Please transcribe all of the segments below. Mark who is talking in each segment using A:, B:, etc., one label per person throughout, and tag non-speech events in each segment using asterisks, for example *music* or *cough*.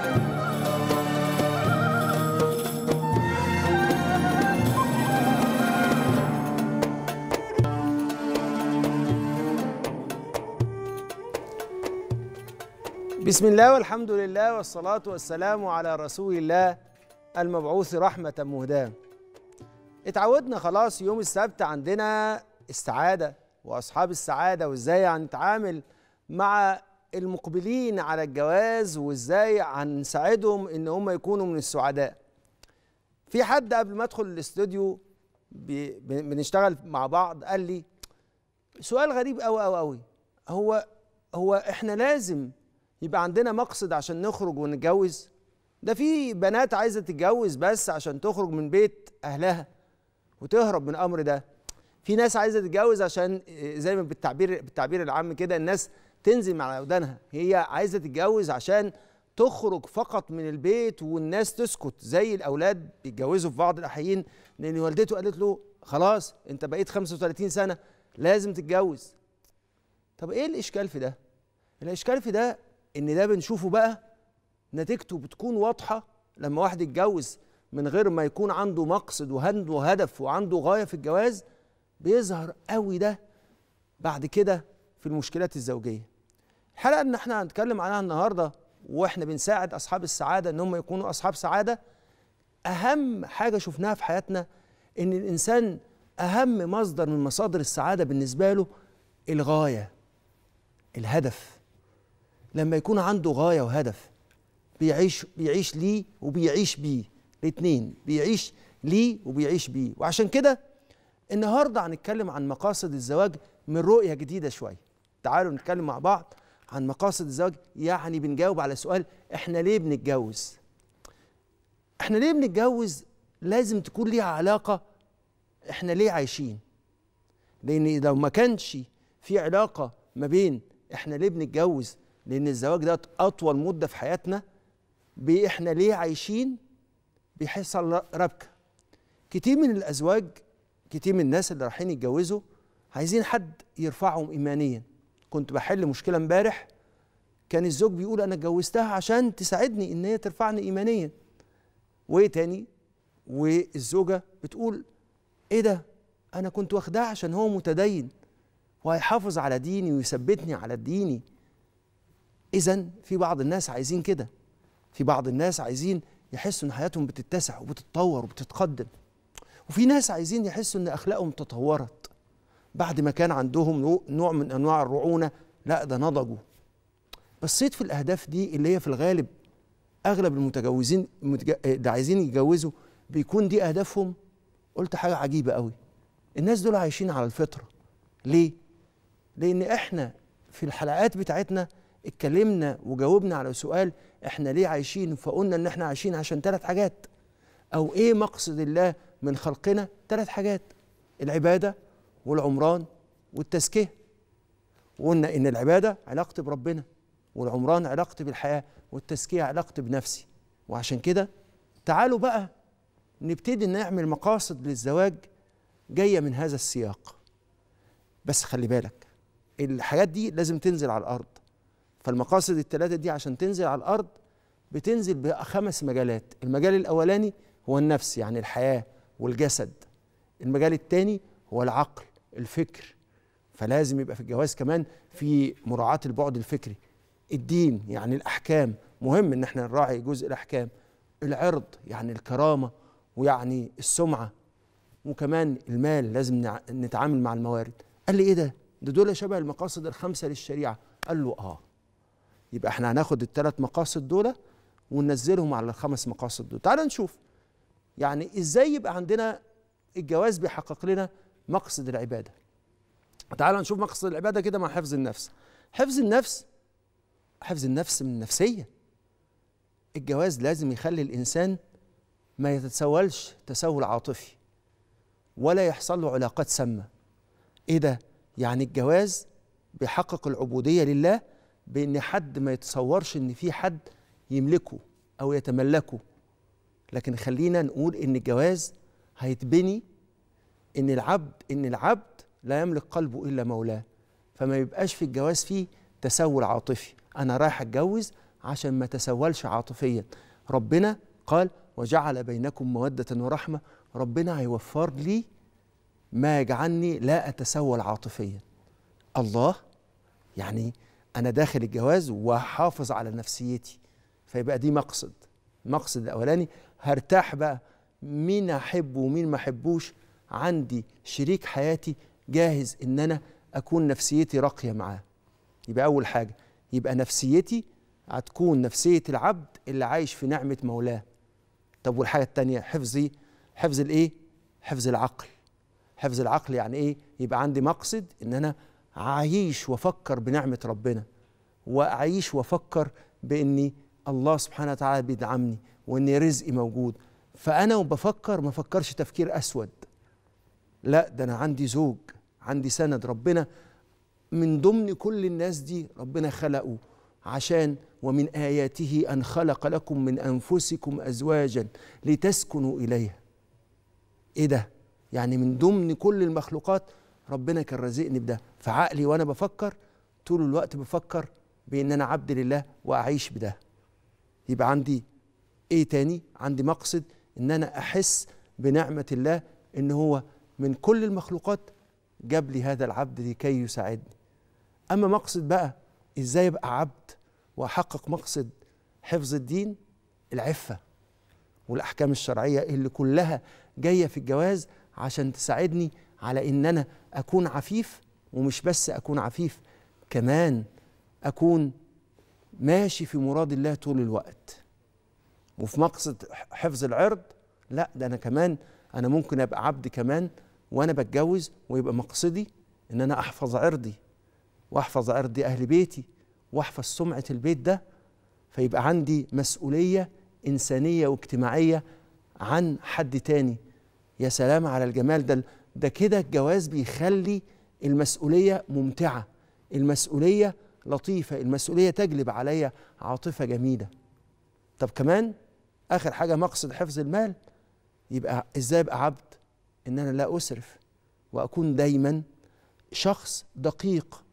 A: بسم الله والحمد لله والصلاة والسلام على رسول الله المبعوث رحمة مهداة اتعودنا خلاص يوم السبت عندنا السعادة وأصحاب السعادة وإزاي هنتعامل مع المقبلين على الجواز وازاي هنساعدهم ان هم يكونوا من السعداء في حد قبل ما ادخل الاستوديو بنشتغل مع بعض قال لي سؤال غريب قوي قوي قوي هو هو احنا لازم يبقى عندنا مقصد عشان نخرج ونتجوز ده في بنات عايزه تتجوز بس عشان تخرج من بيت اهلها وتهرب من الامر ده في ناس عايزه تتجوز عشان آه، زي ما بالتعبير بالتعبير العام كده الناس تنزل مع أودانها هي عايزة تتجوز عشان تخرج فقط من البيت والناس تسكت زي الأولاد بيتجوزوا في بعض الأحيين لأن والدته قالت له خلاص أنت بقيت 35 سنة لازم تتجوز طب إيه الإشكال في ده؟ الإشكال في ده إن ده بنشوفه بقى نتيجته بتكون واضحة لما واحد يتجوز من غير ما يكون عنده مقصد وعنده هدف وعنده غاية في الجواز بيظهر قوي ده بعد كده في المشكلات الزوجية الحلقه اللي احنا هنتكلم عنها النهارده واحنا بنساعد اصحاب السعاده ان هم يكونوا اصحاب سعاده اهم حاجه شفناها في حياتنا ان الانسان اهم مصدر من مصادر السعاده بالنسبه له الغايه الهدف لما يكون عنده غايه وهدف بيعيش بيعيش ليه وبيعيش بيه الاثنين بيعيش ليه وبيعيش بيه وعشان كده النهارده هنتكلم عن مقاصد الزواج من رؤيه جديده شويه تعالوا نتكلم مع بعض عن مقاصد الزواج يعني بنجاوب على سؤال احنا ليه بنتجوز احنا ليه بنتجوز لازم تكون ليها علاقة احنا ليه عايشين لان لو ما كانش في علاقة ما بين احنا ليه بنتجوز لان الزواج ده اطول مدة في حياتنا باحنا ليه عايشين بيحصل ربكة كتير من الازواج كتير من الناس اللي رايحين يتجوزوا عايزين حد يرفعهم ايمانيا كنت بحل مشكله امبارح كان الزوج بيقول انا اتجوزتها عشان تساعدني ان هي ترفعني ايمانيا وايه تاني والزوجه بتقول ايه ده انا كنت واخداه عشان هو متدين وهيحافظ على ديني ويثبتني على ديني اذا في بعض الناس عايزين كده في بعض الناس عايزين يحسوا ان حياتهم بتتسع وبتتطور وبتتقدم وفي ناس عايزين يحسوا ان اخلاقهم تطورت بعد ما كان عندهم نوع من انواع الرعونه لا ده نضجوا بصيت في الاهداف دي اللي هي في الغالب اغلب المتجوزين اللي عايزين يتجوزوا بيكون دي اهدافهم قلت حاجه عجيبه قوي الناس دول عايشين على الفطره ليه لان احنا في الحلقات بتاعتنا اتكلمنا وجاوبنا على سؤال احنا ليه عايشين فقلنا ان احنا عايشين عشان ثلاث حاجات او ايه مقصد الله من خلقنا ثلاث حاجات العباده والعمران والتزكيه وقلنا ان العباده علاقتي بربنا والعمران علاقتي بالحياه والتزكيه علاقتي بنفسي وعشان كده تعالوا بقى نبتدي نعمل مقاصد للزواج جايه من هذا السياق بس خلي بالك الحاجات دي لازم تنزل على الارض فالمقاصد الثلاثه دي عشان تنزل على الارض بتنزل بخمس مجالات المجال الاولاني هو النفس يعني الحياه والجسد المجال الثاني هو العقل الفكر فلازم يبقى في الجواز كمان في مراعاة البعد الفكري الدين يعني الأحكام مهم إن احنا نراعي جزء الأحكام العرض يعني الكرامة ويعني السمعة وكمان المال لازم نتعامل مع الموارد قال لي إيه ده ده دول شبه المقاصد الخمسة للشريعة قال له آه يبقى احنا هناخد الثلاث مقاصد دول وننزلهم على الخمس مقاصد دول تعال نشوف يعني ازاي يبقى عندنا الجواز بيحقق لنا مقصد العبادة تعال نشوف مقصد العبادة كده مع حفظ النفس حفظ النفس حفظ النفس من النفسية الجواز لازم يخلي الإنسان ما يتسولش تسول عاطفي ولا يحصل له علاقات سامة إيه ده؟ يعني الجواز بيحقق العبودية لله بإن حد ما يتصورش إن في حد يملكه أو يتملكه لكن خلينا نقول إن الجواز هيتبني ان العبد ان العبد لا يملك قلبه الا مولاه فما يبقاش في الجواز فيه تسول عاطفي انا رايح اتجوز عشان ما تسولش عاطفيا ربنا قال وجعل بينكم موده ورحمه ربنا هيوفر لي ما يجعلني لا اتسول عاطفيا الله يعني انا داخل الجواز وحافظ على نفسيتي فيبقى دي مقصد المقصد الاولاني هرتاح بقى مين احبه ومين ما احبوش عندي شريك حياتي جاهز ان انا اكون نفسيتي راقيه معاه يبقى اول حاجه يبقى نفسيتي هتكون نفسيه العبد اللي عايش في نعمه مولاه طب والحاجه الثانيه حفظي إيه؟ حفظ الايه حفظ العقل حفظ العقل يعني ايه يبقى عندي مقصد ان انا اعيش وافكر بنعمه ربنا واعيش وافكر باني الله سبحانه وتعالى بيدعمني وان رزقي موجود فانا وبفكر ما فكرش تفكير اسود لا ده انا عندي زوج عندي سند ربنا من ضمن كل الناس دي ربنا خلقه عشان ومن اياته ان خلق لكم من انفسكم ازواجا لتسكنوا اليها ايه ده يعني من ضمن كل المخلوقات ربنا كان رازقني بده فعقلي وانا بفكر طول الوقت بفكر بان انا عبد لله واعيش بده يبقى عندي ايه تاني عندي مقصد ان انا احس بنعمه الله ان هو من كل المخلوقات جاب لي هذا العبد لكي يساعدني أما مقصد بقى إزاي أبقى عبد وأحقق مقصد حفظ الدين العفة والأحكام الشرعية اللي كلها جاية في الجواز عشان تساعدني على إن أنا أكون عفيف ومش بس أكون عفيف كمان أكون ماشي في مراد الله طول الوقت وفي مقصد حفظ العرض لا ده أنا كمان أنا ممكن أبقى عبد كمان وانا بتجوز ويبقى مقصدي ان انا احفظ عرضي واحفظ عرض اهل بيتي واحفظ سمعه البيت ده فيبقى عندي مسؤوليه انسانيه واجتماعيه عن حد تاني يا سلام على الجمال ده ده كده الجواز بيخلي المسؤوليه ممتعه المسؤوليه لطيفه المسؤوليه تجلب عليا عاطفه جميله طب كمان اخر حاجه مقصد حفظ المال يبقى ازاي ابقى عبد ان انا لا اسرف واكون دايما شخص دقيق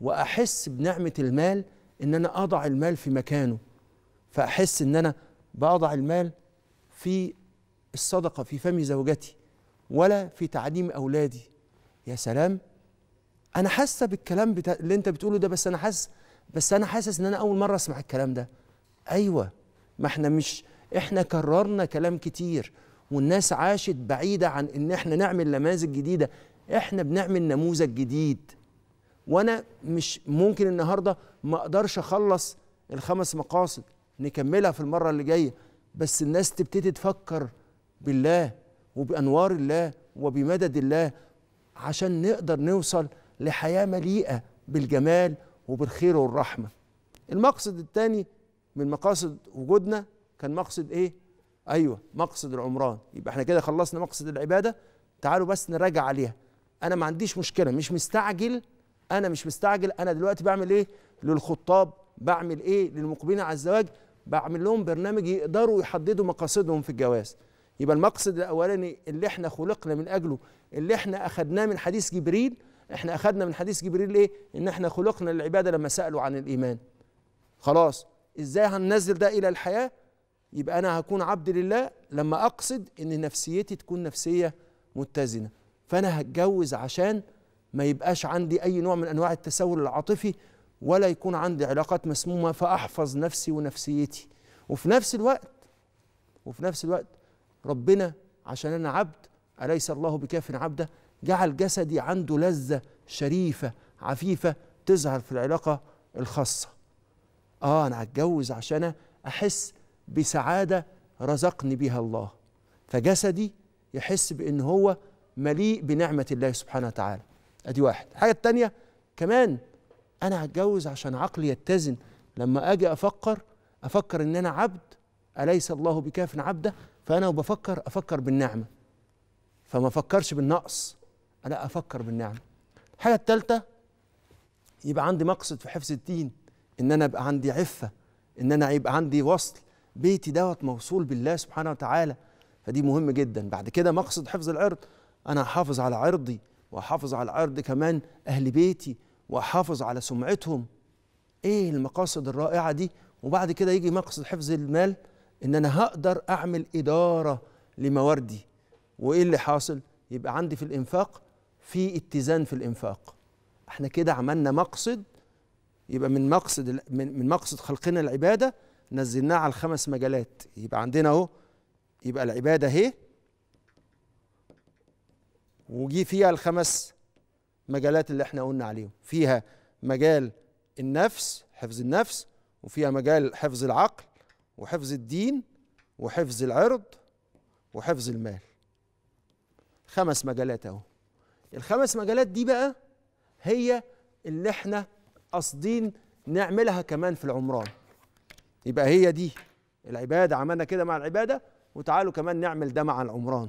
A: واحس بنعمه المال ان انا اضع المال في مكانه فاحس ان انا بضع المال في الصدقه في فم زوجتي ولا في تعليم اولادي يا سلام انا حاسه بالكلام بتا... اللي انت بتقوله ده بس انا حاسس بس انا حاسس ان انا اول مره اسمع الكلام ده ايوه ما احنا مش احنا كررنا كلام كتير والناس عاشت بعيده عن ان احنا نعمل نماذج جديده احنا بنعمل نموذج جديد وانا مش ممكن النهارده ما اقدرش اخلص الخمس مقاصد نكملها في المره اللي جايه بس الناس تبتدي تفكر بالله وبانوار الله وبمدد الله عشان نقدر نوصل لحياه مليئه بالجمال وبالخير والرحمه المقصد الثاني من مقاصد وجودنا كان مقصد ايه ايوه مقصد العمران يبقى احنا كده خلصنا مقصد العباده تعالوا بس نراجع عليها انا ما عنديش مشكله مش مستعجل انا مش مستعجل انا دلوقتي بعمل ايه للخطاب بعمل ايه للمقبلين على الزواج بعمل لهم برنامج يقدروا يحددوا مقاصدهم في الجواز يبقى المقصد الاولاني اللي احنا خلقنا من اجله اللي احنا اخذناه من حديث جبريل احنا اخذنا من حديث جبريل ايه ان احنا خلقنا للعباده لما سالوا عن الايمان خلاص ازاي هننزل ده الى الحياه يبقى انا هكون عبد لله لما اقصد ان نفسيتي تكون نفسيه متزنه فانا هتجوز عشان ما يبقاش عندي اي نوع من انواع التسول العاطفي ولا يكون عندي علاقات مسمومه فاحفظ نفسي ونفسيتي وفي نفس الوقت وفي نفس الوقت ربنا عشان انا عبد اليس الله بكاف عبده جعل جسدي عنده لذه شريفه عفيفه تظهر في العلاقه الخاصه اه انا هتجوز عشان احس بسعاده رزقني بها الله فجسدي يحس بان هو مليء بنعمه الله سبحانه وتعالى ادي واحد الحاجه الثانيه كمان انا هتجوز عشان عقلي يتزن لما اجي افكر افكر ان انا عبد اليس الله بكاف عبده فانا وبفكر افكر بالنعمه فما افكرش بالنقص انا افكر بالنعمه الحاجه الثالثه يبقى عندي مقصد في حفظ الدين ان انا ابقى عندي عفه ان انا يبقى عندي وصل بيتي دوت موصول بالله سبحانه وتعالى فدي مهم جدا بعد كده مقصد حفظ العرض انا هحافظ على عرضي واحافظ على عرض كمان اهل بيتي واحافظ على سمعتهم ايه المقاصد الرائعه دي وبعد كده يجي مقصد حفظ المال ان انا هقدر اعمل اداره لمواردي وايه اللي حاصل يبقى عندي في الانفاق في اتزان في الانفاق احنا كده عملنا مقصد يبقى من مقصد من مقصد خلقنا العباده نزلناه على الخمس مجالات يبقى عندنا اهو يبقى العباده اهي وجي فيها الخمس مجالات اللي احنا قلنا عليهم فيها مجال النفس حفظ النفس وفيها مجال حفظ العقل وحفظ الدين وحفظ العرض وحفظ المال خمس مجالات اهو الخمس مجالات دي بقى هي اللي احنا قاصدين نعملها كمان في العمران يبقى هي دي العباده عملنا كده مع العباده وتعالوا كمان نعمل ده مع العمران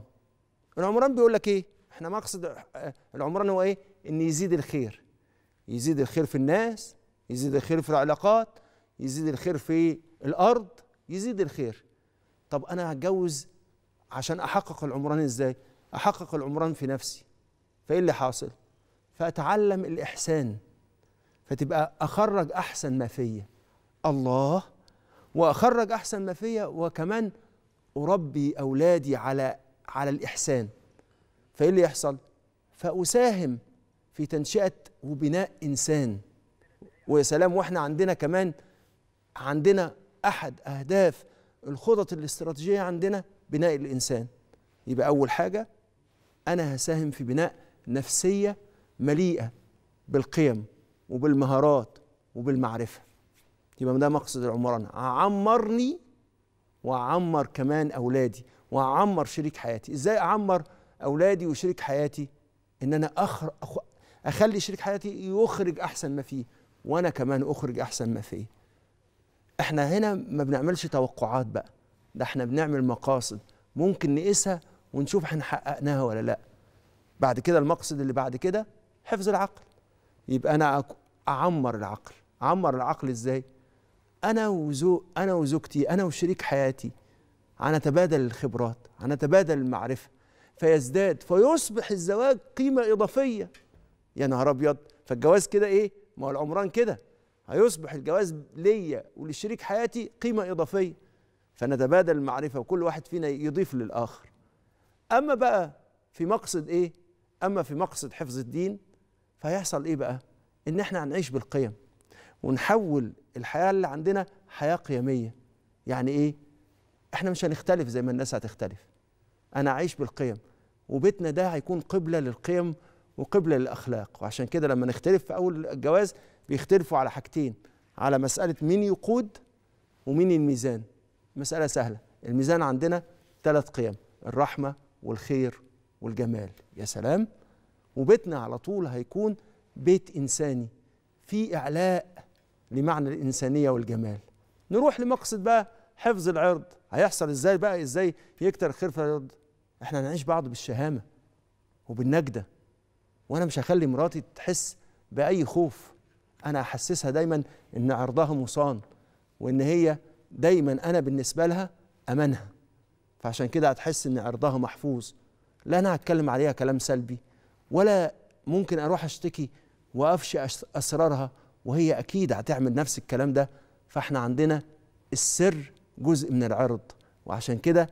A: العمران بيقول لك ايه احنا مقصد آه، العمران هو ايه ان يزيد الخير يزيد الخير في الناس يزيد الخير في العلاقات يزيد الخير في الارض يزيد الخير طب انا هتجوز عشان احقق العمران ازاي احقق العمران في نفسي فايه اللي حاصل فاتعلم الاحسان فتبقى اخرج احسن ما فيا الله واخرج احسن ما فيا وكمان اربي اولادي على على الاحسان فايه اللي يحصل فاساهم في تنشئه وبناء انسان ويا سلام واحنا عندنا كمان عندنا احد اهداف الخطط الاستراتيجيه عندنا بناء الانسان يبقى اول حاجه انا هساهم في بناء نفسيه مليئه بالقيم وبالمهارات وبالمعرفه يبقى ده مقصد العمران عمرني وعمر كمان اولادي وعمر شريك حياتي ازاي اعمر اولادي وشريك حياتي ان انا أخر أخ... اخلي شريك حياتي يخرج احسن ما فيه وانا كمان اخرج احسن ما فيه احنا هنا ما بنعملش توقعات بقى ده احنا بنعمل مقاصد ممكن نقيسها ونشوف احنا حققناها ولا لا بعد كده المقصد اللي بعد كده حفظ العقل يبقى انا اعمر العقل اعمر العقل ازاي أنا وزو أنا وزوجتي أنا وشريك حياتي هنتبادل الخبرات هنتبادل المعرفة فيزداد فيصبح الزواج قيمة إضافية يا نهار أبيض فالجواز كده إيه؟ ما هو العمران كده هيصبح الجواز ليا ولشريك حياتي قيمة إضافية فنتبادل المعرفة وكل واحد فينا يضيف للآخر أما بقى في مقصد إيه؟ أما في مقصد حفظ الدين فهيحصل إيه بقى؟ إن إحنا هنعيش بالقيم ونحول الحياه اللي عندنا حياه قيميه يعني ايه احنا مش هنختلف زي ما الناس هتختلف انا عايش بالقيم وبيتنا ده هيكون قبله للقيم وقبله للاخلاق وعشان كده لما نختلف في اول الجواز بيختلفوا على حاجتين على مساله مين يقود ومين الميزان مساله سهله الميزان عندنا ثلاث قيم الرحمه والخير والجمال يا سلام وبيتنا على طول هيكون بيت انساني فيه اعلاء لمعنى الإنسانية والجمال نروح لمقصد بقى حفظ العرض هيحصل ازاي بقى ازاي يكتر خير في العرض احنا هنعيش بعض بالشهامة وبالنجدة وانا مش هخلي مراتي تحس بأي خوف انا احسسها دايما ان عرضها مصان وان هي دايما انا بالنسبة لها امانها فعشان كده هتحس ان عرضها محفوظ لا انا هتكلم عليها كلام سلبي ولا ممكن اروح اشتكي وافشي اسرارها وهي اكيد هتعمل نفس الكلام ده فاحنا عندنا السر جزء من العرض وعشان كده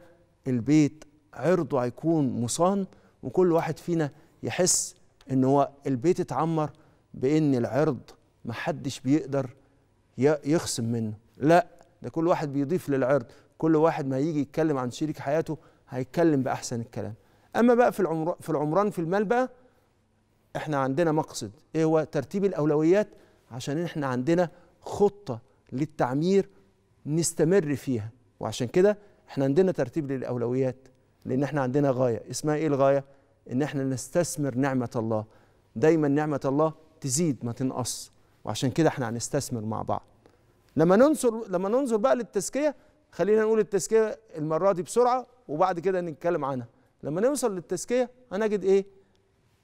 A: البيت عرضه هيكون مصان وكل واحد فينا يحس ان هو البيت اتعمر بان العرض محدش بيقدر يخصم منه لا ده كل واحد بيضيف للعرض كل واحد ما هيجي يتكلم عن شريك حياته هيتكلم باحسن الكلام اما بقى في العمران في المال بقى احنا عندنا مقصد ايه هو ترتيب الاولويات عشان احنا عندنا خطه للتعمير نستمر فيها وعشان كده احنا عندنا ترتيب للاولويات لان احنا عندنا غايه اسمها ايه الغايه ان احنا نستثمر نعمه الله دايما نعمه الله تزيد ما تنقص وعشان كده احنا هنستثمر مع بعض لما ننظر لما ننظر بقى للتزكيه خلينا نقول التزكيه المره دي بسرعه وبعد كده نتكلم عنها لما نوصل للتزكيه هنجد ايه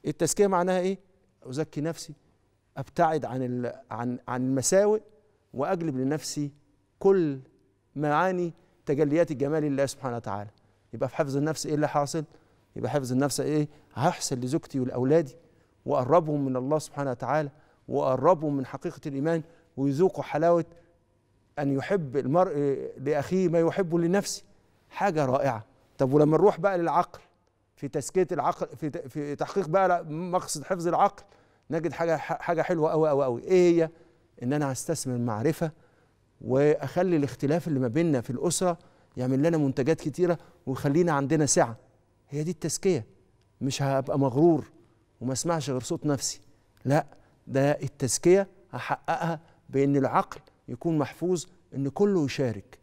A: التزكيه معناها ايه ازكي نفسي ابتعد عن عن عن المساوئ واجلب لنفسي كل معاني تجليات الجمال لله سبحانه وتعالى يبقى في حفظ النفس ايه اللي حاصل يبقى حفظ النفس ايه هحسن لزوجتي ولاولادي واقربهم من الله سبحانه وتعالى واقربهم من حقيقه الايمان ويذوقوا حلاوه ان يحب المرء لاخيه ما يحبه لنفسه حاجه رائعه طب ولما نروح بقى للعقل في تزكيه العقل في في تحقيق بقى مقصد حفظ العقل نجد حاجه حاجه حلوه قوي قوي قوي ايه هي ان انا هستثمر معرفه واخلي الاختلاف اللي ما بيننا في الاسره يعمل لنا منتجات كتيره ويخلينا عندنا سعه هي دي التزكيه مش هبقى مغرور وما اسمعش غير صوت نفسي لا ده التزكيه هحققها بان العقل يكون محفوظ ان كله يشارك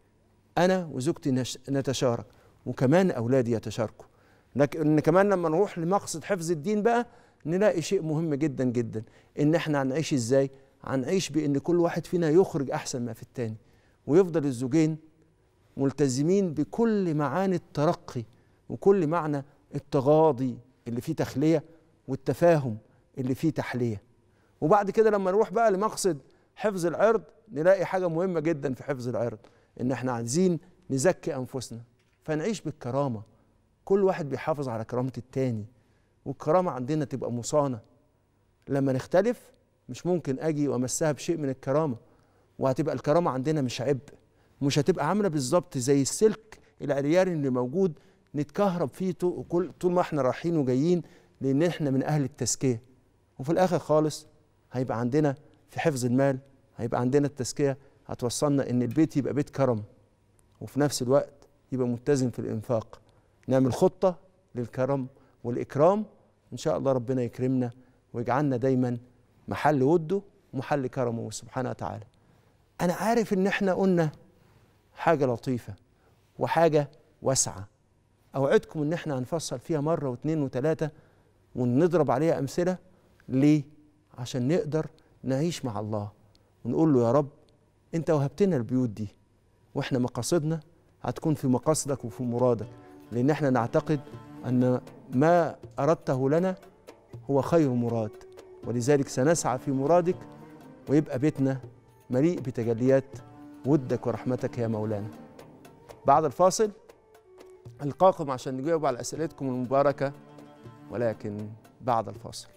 A: انا وزوجتي نتشارك وكمان اولادي يتشاركوا لكن كمان لما نروح لمقصد حفظ الدين بقى نلاقي شيء مهم جدا جدا ان احنا هنعيش ازاي هنعيش بان كل واحد فينا يخرج احسن ما في التاني ويفضل الزوجين ملتزمين بكل معاني الترقي وكل معنى التغاضي اللي فيه تخليه والتفاهم اللي فيه تحليه وبعد كده لما نروح بقى لمقصد حفظ العرض نلاقي حاجه مهمه جدا في حفظ العرض ان احنا عايزين نزكي انفسنا فنعيش بالكرامه كل واحد بيحافظ على كرامه التاني والكرامه عندنا تبقى مصانه لما نختلف مش ممكن اجي وامسها بشيء من الكرامه وهتبقى الكرامه عندنا مش عبء مش هتبقى عامله بالظبط زي السلك العريان اللي موجود نتكهرب فيه طول ما احنا رايحين وجايين لان احنا من اهل التزكيه وفي الاخر خالص هيبقى عندنا في حفظ المال هيبقى عندنا التزكيه هتوصلنا ان البيت يبقى بيت كرم وفي نفس الوقت يبقى متزن في الانفاق نعمل خطه للكرم والإكرام إن شاء الله ربنا يكرمنا ويجعلنا دايما محل وده ومحل كرمه سبحانه وتعالى أنا عارف إن إحنا قلنا حاجة لطيفة وحاجة واسعة أوعدكم إن إحنا هنفصل فيها مرة واثنين وثلاثة ونضرب عليها أمثلة ليه؟ عشان نقدر نعيش مع الله ونقول له يا رب أنت وهبتنا البيوت دي وإحنا مقاصدنا هتكون في مقاصدك وفي مرادك لأن إحنا نعتقد أن ما أردته لنا هو خير مراد ولذلك سنسعى في مرادك ويبقى بيتنا مليء بتجليات ودك ورحمتك يا مولانا بعد الفاصل ألقاكم عشان نجاوب على أسئلتكم المباركة ولكن بعد الفاصل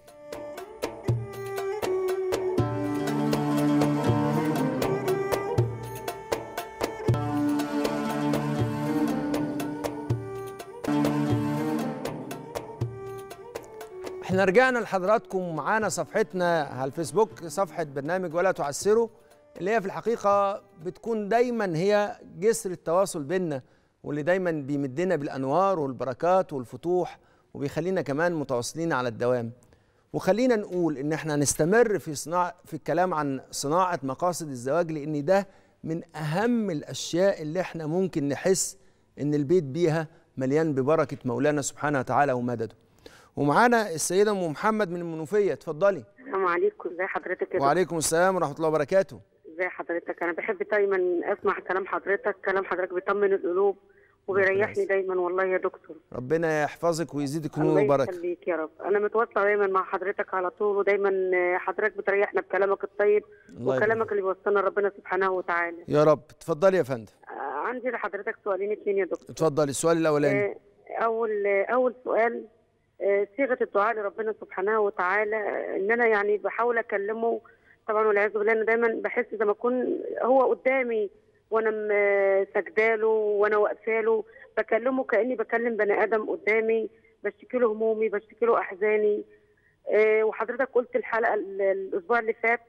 A: احنا رجعنا لحضراتكم معانا صفحتنا على الفيسبوك صفحة برنامج ولا تعسروا اللي هي في الحقيقة بتكون دايما هي جسر التواصل بيننا واللي دايما بيمدنا بالأنوار والبركات والفتوح وبيخلينا كمان متواصلين على الدوام وخلينا نقول ان احنا هنستمر في صناع في الكلام عن صناعة مقاصد الزواج لان ده من اهم الاشياء اللي احنا ممكن نحس ان البيت بيها مليان ببركة مولانا سبحانه وتعالى ومدده ومعانا السيده ام محمد من المنوفيه اتفضلي
B: السلام عليكم ازي حضرتك كده وعليكم
A: السلام ورحمه الله وبركاته
B: ازي حضرتك انا بحب دايما اسمع كلام حضرتك كلام حضرتك بيطمن القلوب وبيريحني دايما والله يا دكتور
A: ربنا يحفظك ويزيدك نور وبركه الله يخليك
B: يا رب انا متواصله دايما مع حضرتك على طول ودايما حضرتك بتريحنا بكلامك الطيب وكلامك اللي بيوصلنا لربنا سبحانه وتعالى
A: يا رب اتفضلي يا فندم
B: عندي لحضرتك سؤالين اتنين يا دكتور
A: اتفضلي السؤال الاولاني آه،
B: اول آه، اول سؤال آه، صيغه الدعاء لربنا سبحانه وتعالى آه، ان انا يعني بحاول اكلمه طبعا والعياذ بالله انا دايما بحس زي ما اكون هو قدامي وانا آه، سجداله وانا واقفاله بكلمه كاني بكلم بني ادم قدامي بشتكي له همومي بشتكي له احزاني وحضرتك قلت الحلقه الاسبوع اللي فات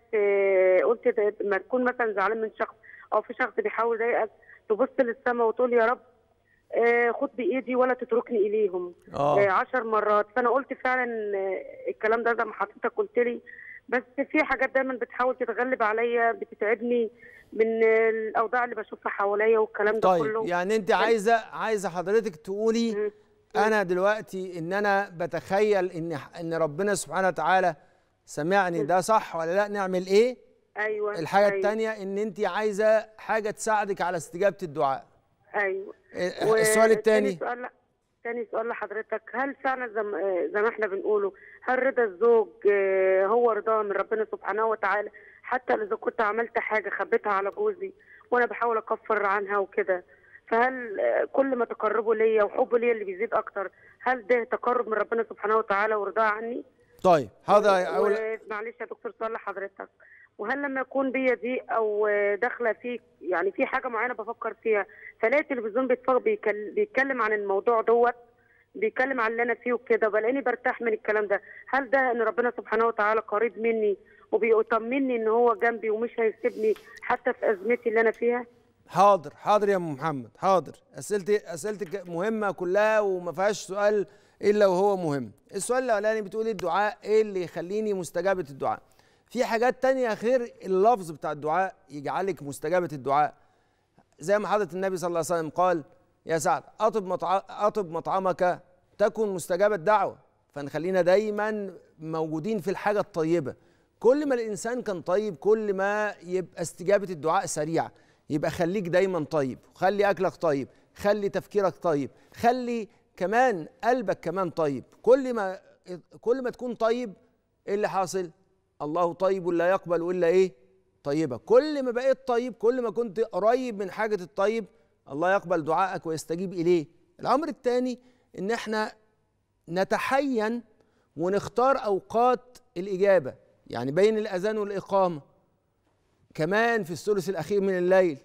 B: قلت لما تكون مثلا زعلان من شخص او في شخص بيحاول يضايقك تبص للسماء وتقول يا رب آه، خد بايدي ولا تتركني اليهم آه. آه، عشر مرات فانا قلت فعلا آه، الكلام ده زي ما حضرتك قلت لي بس في حاجات دايما بتحاول تتغلب عليا بتتعبني من الاوضاع اللي بشوفها حواليا والكلام ده طيب كله طيب يعني انت عايزه
A: عايزه حضرتك تقولي م. انا دلوقتي ان انا بتخيل ان ان ربنا سبحانه وتعالى سمعني ده صح ولا لا نعمل ايه
B: ايوه الحاجه أيوة. الثانيه ان
A: انت عايزه حاجه تساعدك على استجابه الدعاء ايوه إيه، السؤال الثاني سؤال
B: سؤال لحضرتك هل فعلا آه، زي ما احنا بنقوله هل رضا الزوج آه، هو رضاه من ربنا سبحانه وتعالى حتى اذا كنت عملت حاجه خبيتها على جوزي وانا بحاول اكفر عنها وكده فهل آه، كل ما تقربه ليا وحبه ليا اللي بيزيد اكتر هل ده تقرب من ربنا سبحانه وتعالى ورضاه عني؟
A: طيب هذا و...
B: معلش يا دكتور سؤال لحضرتك وهل لما يكون بيا ضيق او داخله في يعني في حاجه معينه بفكر فيها فلاقي التلفزيون بيتكلم عن الموضوع دوت بيتكلم عن اللي انا فيه وكده بلاقيني برتاح من الكلام ده هل ده ان ربنا سبحانه وتعالى قريب مني وبيطمني ان هو جنبي ومش هيسيبني حتى في ازمتي اللي انا فيها
A: حاضر حاضر يا ام محمد حاضر اسئلتي اسئلتك مهمه كلها وما فيهاش سؤال الا وهو مهم السؤال الاولاني بتقولي الدعاء ايه اللي يخليني مستجابه الدعاء في حاجات تانية غير اللفظ بتاع الدعاء يجعلك مستجابة الدعاء زي ما حضرة النبي صلى الله عليه وسلم قال يا سعد أطب, مطع... أطب مطعمك تكن مستجابة الدعوة فنخلينا دايما موجودين في الحاجة الطيبة كل ما الإنسان كان طيب كل ما يبقى استجابة الدعاء سريعة يبقى خليك دايما طيب خلي أكلك طيب خلي تفكيرك طيب خلي كمان قلبك كمان طيب كل ما كل ما تكون طيب ايه اللي حاصل الله طيب لا يقبل الا ايه طيبه كل ما بقيت طيب كل ما كنت قريب من حاجه الطيب الله يقبل دعائك ويستجيب اليه الامر الثاني ان احنا نتحين ونختار اوقات الاجابه يعني بين الاذان والاقامه كمان في الثلث الاخير من الليل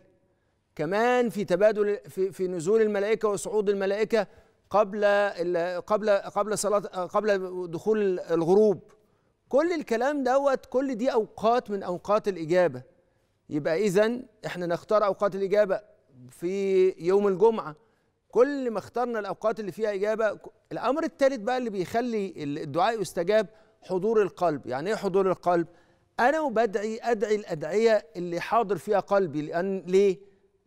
A: كمان في تبادل في, في نزول الملائكه وصعود الملائكه قبل قبل قبل صلاه قبل دخول الغروب كل الكلام دوت كل دي اوقات من اوقات الاجابه يبقى اذا احنا نختار اوقات الاجابه في يوم الجمعه كل ما اخترنا الاوقات اللي فيها اجابه الامر الثالث بقى اللي بيخلي الدعاء يستجاب حضور القلب يعني ايه حضور القلب انا وبدعي ادعي الادعيه اللي حاضر فيها قلبي لان ليه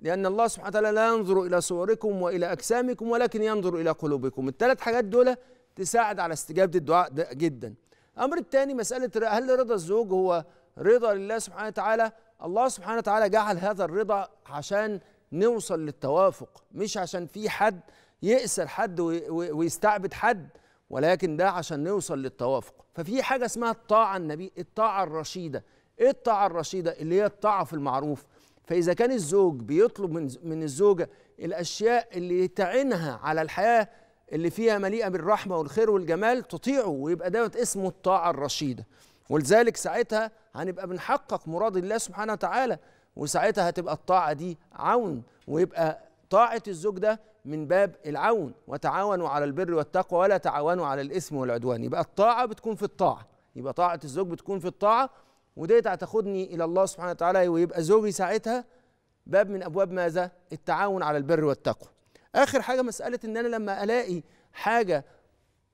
A: لان الله سبحانه وتعالى لا ينظر الى صوركم والى اجسامكم ولكن ينظر الى قلوبكم الثلاث حاجات دول تساعد على استجابه الدعاء ده جدا الامر الثاني مساله هل رضا الزوج هو رضا لله سبحانه وتعالى الله سبحانه وتعالى جعل هذا الرضا عشان نوصل للتوافق مش عشان في حد يأسر حد ويستعبد حد ولكن ده عشان نوصل للتوافق ففي حاجة اسمها الطاعة النبي الطاعة الرشيدة ايه الطاعة الرشيدة اللي هي الطاعة في المعروف فإذا كان الزوج بيطلب من من الزوجة الأشياء اللي تعينها على الحياة اللي فيها مليئه بالرحمه والخير والجمال تطيعه ويبقى دوت اسمه الطاعه الرشيده ولذلك ساعتها هنبقى بنحقق مراد الله سبحانه وتعالى وساعتها هتبقى الطاعه دي عون ويبقى طاعه الزوج ده من باب العون وتعاونوا على البر والتقوى ولا تعاونوا على الاثم والعدوان يبقى الطاعه بتكون في الطاعه يبقى طاعه الزوج بتكون في الطاعه ودي تاخدني الى الله سبحانه وتعالى ويبقى زوجي ساعتها باب من ابواب ماذا التعاون على البر والتقوى اخر حاجه مساله ان انا لما الاقي حاجه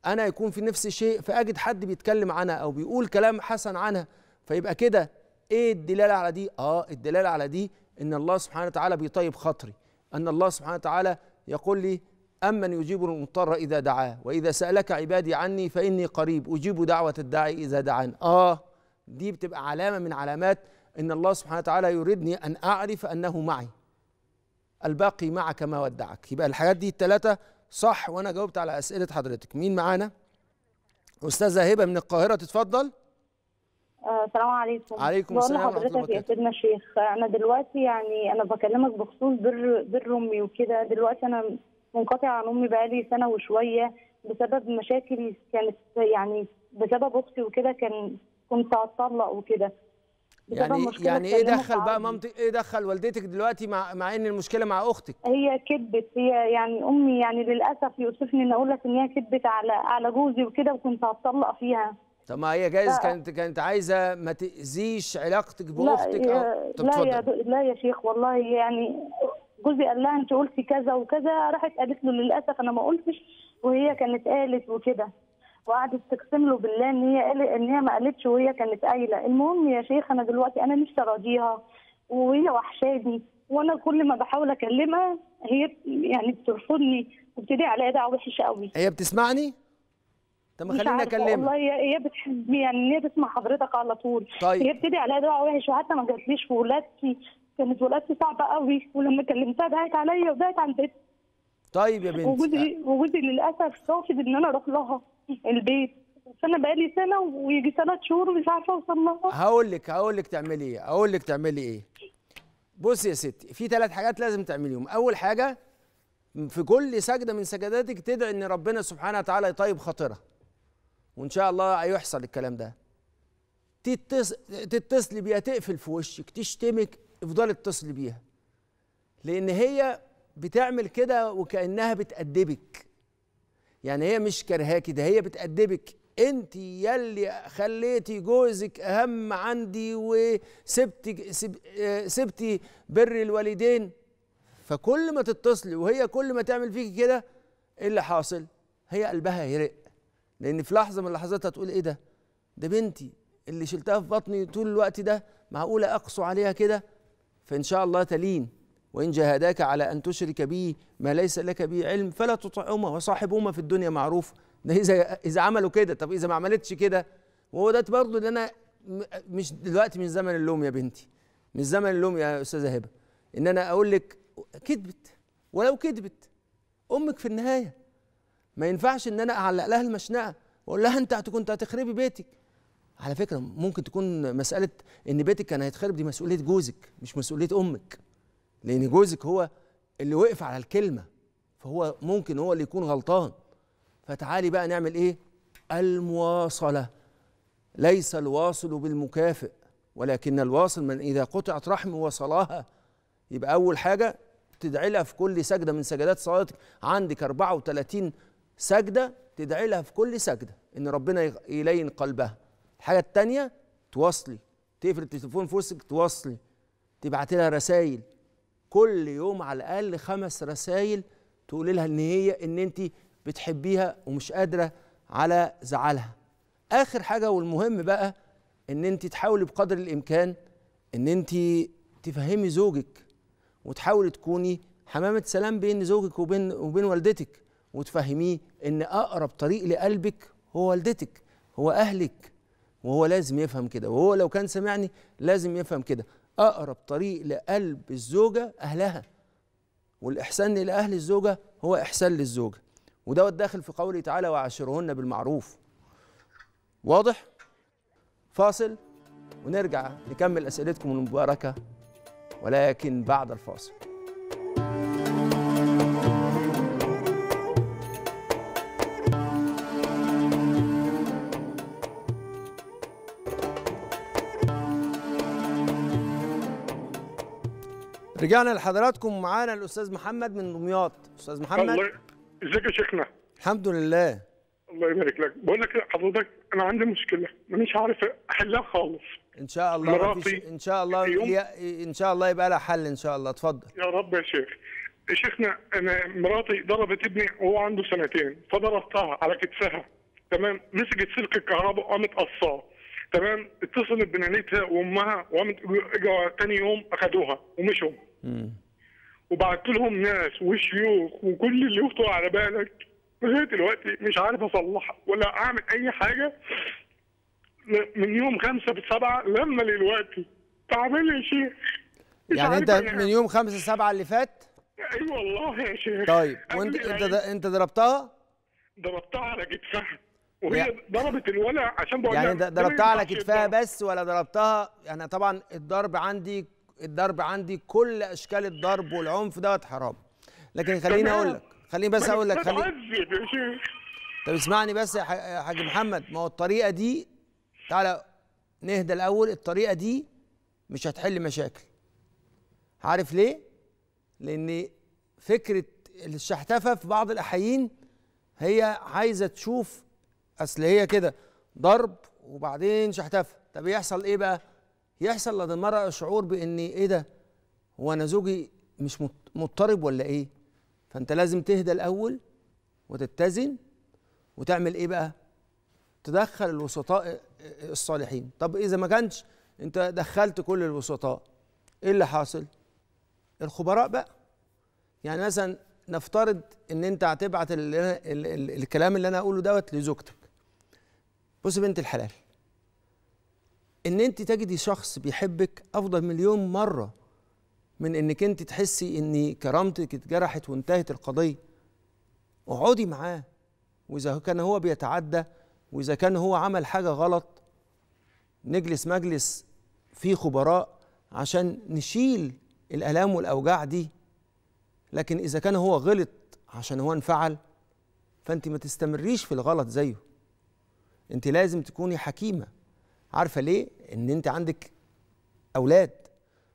A: انا يكون في نفسي شيء فاجد حد بيتكلم عنها او بيقول كلام حسن عنها فيبقى كده ايه الدلاله على دي اه الدلاله على دي ان الله سبحانه وتعالى بيطيب خاطري ان الله سبحانه وتعالى يقول لي امن يجيب المضطر اذا دعاه واذا سالك عبادي عني فاني قريب اجيب دعوه الداعي اذا دعان اه دي بتبقى علامه من علامات ان الله سبحانه وتعالى يريدني ان اعرف انه معي الباقي معك ما ودعك يبقى الحاجات دي التلاتة صح وانا جاوبت على اسئله حضرتك مين معانا استاذه هبه من القاهره تتفضل
C: آه، السلام آه، عليكم عليكم السلام ورحمه الله حضرتك يا سيدنا الشيخ انا دلوقتي يعني انا بكلمك بخصوص بر بر امي وكده دلوقتي انا منقطع عن امي بقالي سنه وشويه بسبب مشاكل كانت يعني بسبب اختي وكده كان كنت هتطلق وكده يعني يعني ايه دخل بقى مامتك
A: ايه دخل والدتك دلوقتي مع مع ان المشكله مع اختك
C: هي كذبت هي يعني امي يعني للاسف يوصفني ان اقول لك ان هي كذبت على على جوزي وكده وكنت هتطلق فيها
A: طب ما هي جايز كانت كانت عايزه ما تاذيش علاقتك باختك لا أو... آه، طب لا يا دو...
C: لا يا شيخ والله يعني جوزي قال لها انت قلتي كذا وكذا راحت قالت له للاسف انا ما قلتش وهي كانت قالت وكده وقعدت تقسم له بالله ان هي قال ان هي ما قالتش وهي كانت قايله المهم يا شيخ انا دلوقتي انا نفسي اراضيها وهي وحشاني وانا كل ما بحاول اكلمها هي يعني بترفضني وبتدعي عليا دعوه وحشه قوي هي بتسمعني؟
A: طب خليني اكلمها والله
C: هي بتحبني يعني هي بتسمع حضرتك على طول طيب هي بتدعي عليا دعوه وحشه وحتى ما جاتليش في ولادتي كانت ولادتي صعبه قوي ولما كلمتها دعت عليا ودعت على البيت
A: طيب يا بنتي وجودي
C: وجودي للاسف رافض ان انا اروح لها البيت بس انا بقالي سنه ويجي ثلاث شهور مش عارفه اوصل لها هقول
A: لك هقول لك تعملي ايه هقول لك تعملي ايه بصي يا ستي في ثلاث حاجات لازم تعمليهم اول حاجه في كل سجده من سجداتك تدعي ان ربنا سبحانه وتعالى يطيب خاطرها وان شاء الله هيحصل الكلام ده تتصل تتصلي بيها تقفل في وشك تشتمك افضلي اتصلي بيها لان هي بتعمل كده وكانها بتأدبك يعني هي مش كرهاكي ده هي بتأدبك انت يلي خليتي جوزك اهم عندي وسبتي سب آه، سبتي بر الوالدين فكل ما تتصلي وهي كل ما تعمل فيكي كده ايه اللي حاصل هي قلبها يرق لان في لحظه من لحظاتها تقول ايه ده ده بنتي اللي شلتها في بطني طول الوقت ده معقوله اقسو عليها كده فان شاء الله تلين وإن جاهداك على أن تشرك به ما ليس لك به علم فلا تطعهما وصاحبهما في الدنيا معروف ده إذا إذا عملوا كده طب إذا ما عملتش كده وهو ده برضه اللي أنا مش دلوقتي من زمن اللوم يا بنتي من زمن اللوم يا أستاذة هبة إن أنا أقول لك كذبت ولو كذبت أمك في النهاية ما ينفعش إن أنا أعلق لها المشنقة وأقول لها أنت كنت هتخربي بيتك على فكرة ممكن تكون مسألة إن بيتك كان هيتخرب دي مسؤولية جوزك مش مسؤولية أمك لان جوزك هو اللي وقف على الكلمه فهو ممكن هو اللي يكون غلطان فتعالي بقى نعمل ايه المواصله ليس الواصل بالمكافئ ولكن الواصل من اذا قطعت رحمه وصلاها يبقى اول حاجه تدعي لها في كل سجده من سجدات صلاتك عندك 34 سجده تدعي لها في كل سجده ان ربنا يلين قلبها الحاجه الثانيه تواصلي تقفل التليفون في وسطك تواصلي تبعت لها رسائل كل يوم على الاقل خمس رسائل تقولي لها ان هي ان انت بتحبيها ومش قادره على زعلها اخر حاجه والمهم بقى ان انت تحاولي بقدر الامكان ان انت تفهمي زوجك وتحاولي تكوني حمامه سلام بين زوجك وبين وبين والدتك وتفهميه ان اقرب طريق لقلبك هو والدتك هو اهلك وهو لازم يفهم كده وهو لو كان سمعني لازم يفهم كده أقرب طريق لقلب الزوجة أهلها والإحسان لأهل الزوجة هو إحسان للزوجة ودوت داخل في قوله تعالى وعاشرهن بالمعروف واضح؟ فاصل ونرجع نكمل أسئلتكم المباركة ولكن بعد الفاصل رجعنا لحضراتكم معانا الاستاذ محمد من دمياط استاذ محمد ازيك يا شيخنا الحمد لله الله يبارك لك بقول لك إيه، حضرتك انا عندي مشكله مانيش عارف احلها خالص ان شاء الله مراتي ان شاء الله ان شاء الله يبقى لها حل ان شاء الله اتفضل يا رب يا شيخ يا شيخنا انا
B: مراتي ضربت ابني وهو عنده سنتين فضربتها على كتفها تمام مسكت سلك الكهرباء وقامت قصاه تمام اتصلت بنانتها وامها وقامت اجوا تاني يوم اخدوها ومشوا وبعت لهم ناس وشيوخ وكل اللي يخطر على بالك لغايه دلوقتي مش عارف اصلحها ولا اعمل اي حاجه
A: من يوم خمسة بسبعة لما دلوقتي تعمل يا شيخ يعني انت أنا. من يوم خمسة سبعة اللي فات؟ اي أيوة والله يا شيخ طيب وانت انت انت ضربتها؟
C: ضربتها على كتفها
A: وهي يعني ضربت الولع عشان بقول يعني ضربتها على كتفها بس ولا ضربتها يعني طبعا الضرب عندي الضرب عندي كل اشكال الضرب والعنف دوت حرام لكن خليني اقول لك خليني بس اقول لك خليني طب اسمعني بس يا حاج محمد ما هو الطريقه دي تعالى نهدى الاول الطريقه دي مش هتحل مشاكل عارف ليه لان فكره الشحتفه في بعض الاحيين هي عايزه تشوف اصل هي كده ضرب وبعدين شحتفه طب يحصل ايه بقى يحصل لدى المرأة شعور بإن إيه ده هو أنا زوجي مش مضطرب ولا إيه فأنت لازم تهدى الأول وتتزن وتعمل إيه بقى تدخل الوسطاء آه، آه، الصالحين طب إذا ما كانش أنت دخلت كل الوسطاء إيه اللي حاصل الخبراء بقى يعني مثلا نفترض ان انت هتبعت الكلام اللي انا اقوله دوت لزوجتك بص بنت الحلال ان انت تجدي شخص بيحبك افضل مليون مره من انك انت تحسي ان كرامتك اتجرحت وانتهت القضيه اقعدي معاه واذا كان هو بيتعدى واذا كان هو عمل حاجه غلط نجلس مجلس فيه خبراء عشان نشيل الالام والاوجاع دي لكن اذا كان هو غلط عشان هو انفعل فانت ما تستمريش في الغلط زيه انت لازم تكوني حكيمه عارفه ليه ان انت عندك اولاد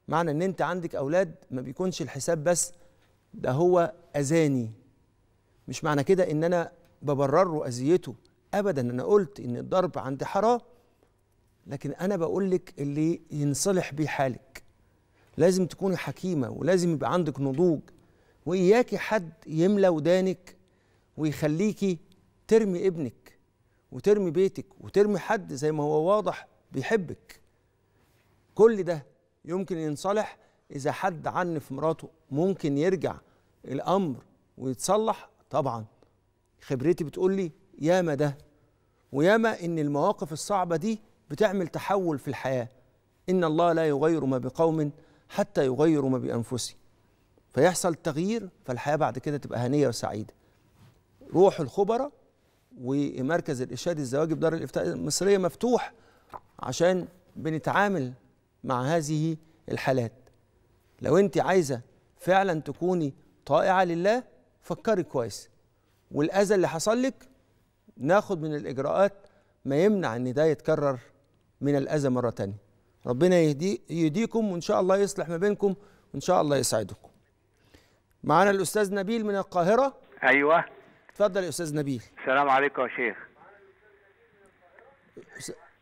A: معنى ان انت عندك اولاد ما بيكونش الحساب بس ده هو اذاني مش معنى كده ان انا ببرره اذيته ابدا انا قلت ان الضرب عندي حرام لكن انا بقول لك اللي ينصلح بيه حالك لازم تكوني حكيمه ولازم يبقى عندك نضوج واياكي حد يملى ودانك ويخليكي ترمي ابنك وترمي بيتك وترمي حد زي ما هو واضح بيحبك كل ده يمكن ينصلح اذا حد عنف مراته ممكن يرجع الامر ويتصلح طبعا خبرتي بتقول لي ياما ده وياما ان المواقف الصعبه دي بتعمل تحول في الحياه ان الله لا يغير ما بقوم حتى يغيروا ما بانفسهم فيحصل تغيير فالحياه بعد كده تبقى هنيه وسعيده روح الخبراء ومركز الإرشاد الزواجي بدار الإفتاء المصرية مفتوح عشان بنتعامل مع هذه الحالات لو أنت عايزة فعلا تكوني طائعة لله فكري كويس والأذى اللي حصل لك ناخد من الإجراءات ما يمنع إن ده يتكرر من الأذى مرة تانية ربنا يهدي يهديكم وإن شاء الله يصلح ما بينكم وإن شاء الله يسعدكم معانا الأستاذ نبيل من القاهرة أيوه اتفضل يا استاذ نبيل السلام عليكم يا شيخ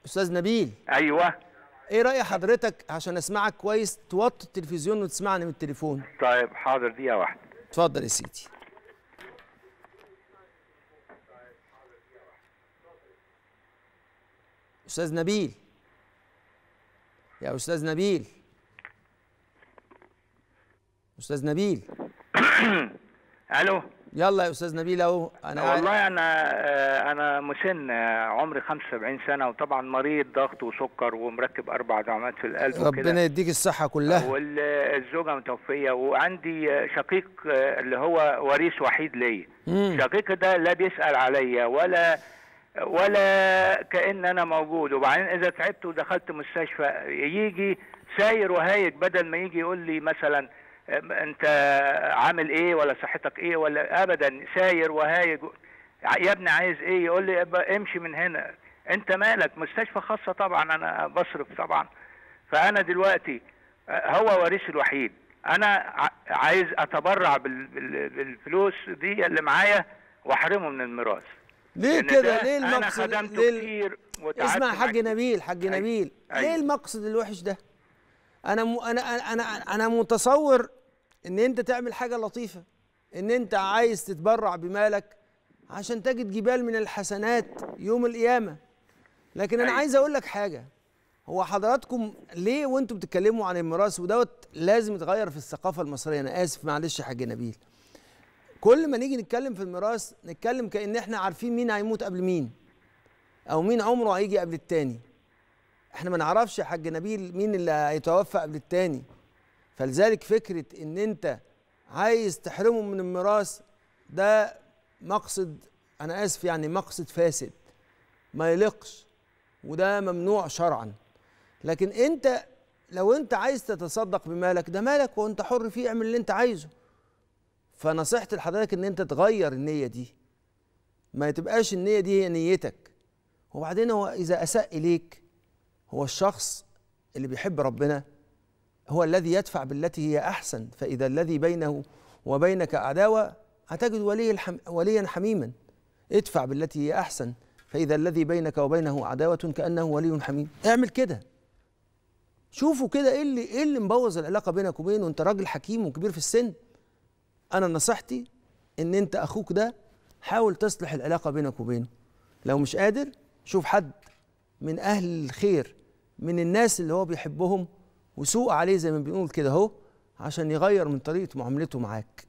A: استاذ نبيل ايوه ايه راي حضرتك عشان اسمعك كويس توطي التلفزيون وتسمعني من التليفون
C: طيب حاضر دقيقه واحده
A: اتفضل يا سيدي استاذ نبيل يا استاذ نبيل استاذ نبيل *coughs* الو يلا يا استاذ نبيل اهو انا والله
C: انا آه، انا مسن آه، عمري 75 سنه وطبعا مريض ضغط وسكر ومركب اربع دعامات في القلب ربنا
A: يديك الصحه كلها
C: والزوجه متوفيه وعندي شقيق آه، اللي هو وريث وحيد ليا شقيقي ده لا بيسال عليا ولا ولا كان انا موجود وبعدين اذا تعبت ودخلت مستشفى يجي ساير وهايج بدل ما يجي يقول لي مثلا انت عامل ايه ولا صحتك ايه ولا ابدا ساير وهايج يا ابني عايز ايه يقول لي امشي من هنا انت مالك مستشفى خاصه طبعا انا بصرف طبعا فانا دلوقتي هو وريث الوحيد انا عايز اتبرع بالفلوس دي اللي معايا واحرمه من الميراث ليه كده ليه المقصد انا خدمته ليه...
A: كتير اسمع حاج نبيل حاج أيوه، نبيل أي. ليه أيوه. المقصد الوحش ده انا م... انا انا انا متصور ان انت تعمل حاجه لطيفه ان انت عايز تتبرع بمالك عشان تجد جبال من الحسنات يوم القيامه لكن انا أيوة. عايز اقول لك حاجه هو حضراتكم ليه وانتم بتتكلموا عن الميراث ودوت لازم يتغير في الثقافه المصريه انا اسف معلش يا حاج نبيل كل ما نيجي نتكلم في الميراث نتكلم كان احنا عارفين مين هيموت قبل مين او مين عمره هيجي قبل التاني احنا ما نعرفش يا حاج نبيل مين اللي هيتوفى قبل التاني فلذلك فكره ان انت عايز تحرمه من الميراث ده مقصد انا اسف يعني مقصد فاسد ما يليقش وده ممنوع شرعا لكن انت لو انت عايز تتصدق بمالك ده مالك وانت حر فيه اعمل اللي انت عايزه فنصيحتي لحضرتك ان انت تغير النيه دي ما تبقاش النيه دي هي نيتك وبعدين هو اذا اساء اليك هو الشخص اللي بيحب ربنا هو الذي يدفع بالتي هي احسن فاذا الذي بينه وبينك عداوه هتجد ولي الحم وليا حميما ادفع بالتي هي احسن فاذا الذي بينك وبينه عداوه كانه ولي حميم اعمل كده شوفوا كده ايه اللي ايه اللي مبوظ العلاقه بينك وبينه وانت راجل حكيم وكبير في السن انا نصيحتي ان انت اخوك ده حاول تصلح العلاقه بينك وبينه لو مش قادر شوف حد من اهل الخير من الناس اللي هو بيحبهم وسوء عليه زي ما بنقول كده اهو عشان يغير من طريقه معاملته معاك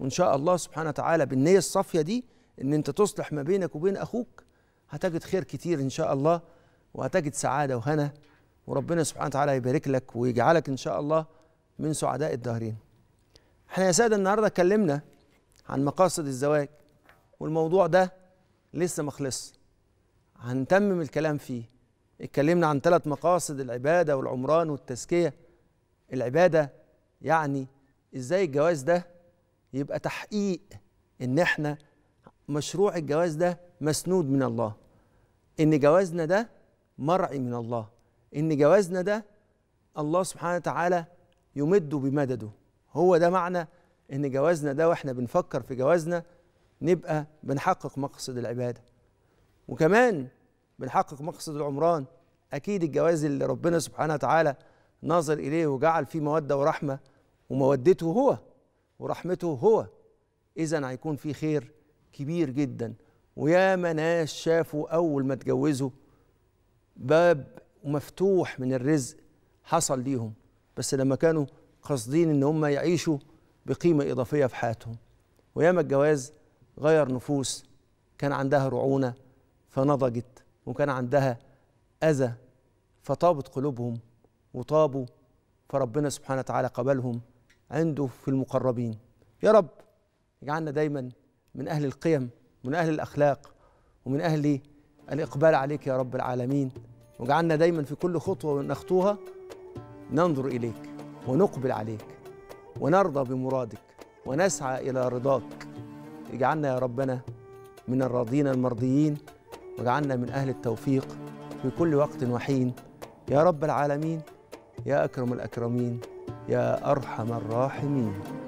A: وان شاء الله سبحانه وتعالى بالنيه الصافيه دي ان انت تصلح ما بينك وبين اخوك هتجد خير كتير ان شاء الله وهتجد سعاده وهنا وربنا سبحانه وتعالى يبارك لك ويجعلك ان شاء الله من سعداء الدهرين احنا يا ساده النهارده اتكلمنا عن مقاصد الزواج والموضوع ده لسه ما خلصش هنتمم الكلام فيه اتكلمنا عن ثلاث مقاصد العبادة والعمران والتزكية العبادة يعني ازاي الجواز ده يبقى تحقيق ان احنا مشروع الجواز ده مسنود من الله ان جوازنا ده مرعي من الله ان جوازنا ده الله سبحانه وتعالى يمده بمدده هو ده معنى ان جوازنا ده واحنا بنفكر في جوازنا نبقى بنحقق مقصد العباده وكمان بنحقق مقصد العمران اكيد الجواز اللي ربنا سبحانه وتعالى نظر اليه وجعل فيه موده ورحمه ومودته هو ورحمته هو اذا هيكون فيه خير كبير جدا ويا ناس شافوا اول ما اتجوزوا باب مفتوح من الرزق حصل ليهم بس لما كانوا قاصدين ان هم يعيشوا بقيمه اضافيه في حياتهم وياما الجواز غير نفوس كان عندها رعونه فنضجت وكان عندها أذى فطابت قلوبهم وطابوا فربنا سبحانه وتعالى قبلهم عنده في المقربين يا رب اجعلنا دايما من أهل القيم من أهل الأخلاق ومن أهل الإقبال عليك يا رب العالمين واجعلنا دايما في كل خطوة نخطوها ننظر إليك ونقبل عليك ونرضى بمرادك ونسعى إلى رضاك اجعلنا يا ربنا من الراضين المرضيين واجعلنا من أهل التوفيق في كل وقت وحين يا رب العالمين يا أكرم الأكرمين يا أرحم الراحمين